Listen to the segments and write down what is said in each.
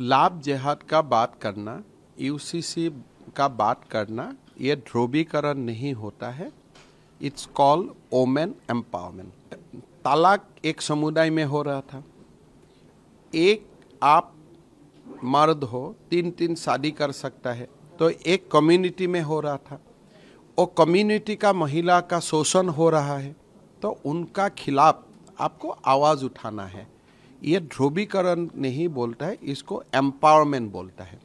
लाभ जेहाद का बात करना यूसीसी का बात करना यह ध्रुवीकरण नहीं होता है इट्स कॉल ओमेन एम्पावरमेंट तलाक एक समुदाय में हो रहा था एक आप मर्द हो तीन तीन शादी कर सकता है तो एक कम्युनिटी में हो रहा था वो कम्युनिटी का महिला का शोषण हो रहा है तो उनका खिलाफ आपको आवाज़ उठाना है ये ध्रुवीकरण नहीं बोलता है इसको एम्पावरमेंट बोलता है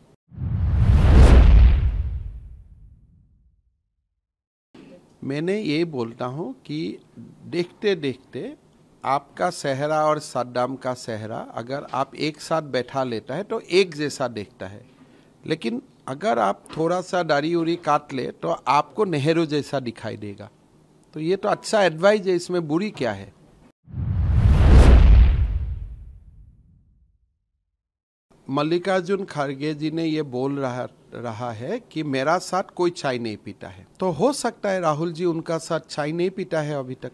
मैंने ये बोलता हूँ कि देखते देखते आपका सहरा और सद्दाम का सहरा अगर आप एक साथ बैठा लेता है तो एक जैसा देखता है लेकिन अगर आप थोड़ा सा दाढ़ी उड़ी काट ले तो आपको नेहरू जैसा दिखाई देगा तो ये तो अच्छा एडवाइज है इसमें बुरी क्या है मल्लिकार्जुन खड़गे जी ने ये बोल रहा रहा है कि मेरा साथ कोई चाय नहीं पीता है तो हो सकता है राहुल जी उनका साथ चाय नहीं पीता है अभी तक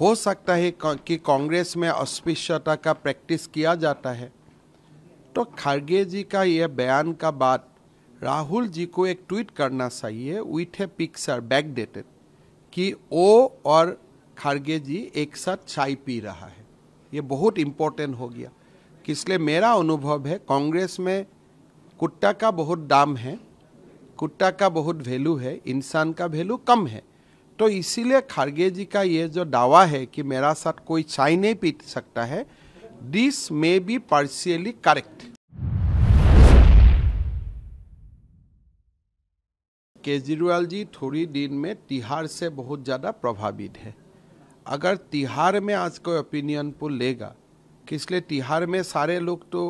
हो सकता है कि कांग्रेस में अस्पृश्यता का प्रैक्टिस किया जाता है तो खड़गे जी का यह बयान का बात राहुल जी को एक ट्वीट करना चाहिए with a picture back dated कि ओ और खारगे जी एक साथ चाय पी रहा है ये बहुत इम्पोर्टेंट हो गया कि इसलिए मेरा अनुभव है कांग्रेस में कुट्टा का बहुत दाम है कुट्टा का बहुत वैल्यू है इंसान का वैल्यू कम है तो इसीलिए खारगे जी का ये जो दावा है कि मेरा साथ कोई चाय नहीं पी सकता है this may be partially correct Kejriwal ji थोड़ी दिन में तिहार से बहुत ज़्यादा प्रभावित है अगर तिहार में आज कोई ओपिनियन पोल लेगा कि इसलिए तिहार में सारे लोग तो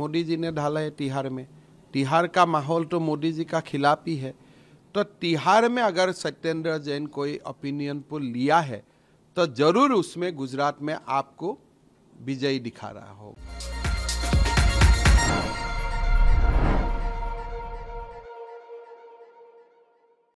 मोदी जी ने ढाला है तिहार में तिहार का माहौल तो मोदी जी का खिलाफ ही है तो तिहार में अगर सत्येंद्र जैन कोई ओपिनियन पुल लिया है तो जरूर उसमें गुजरात में आपको विजयी दिखा रहा होगा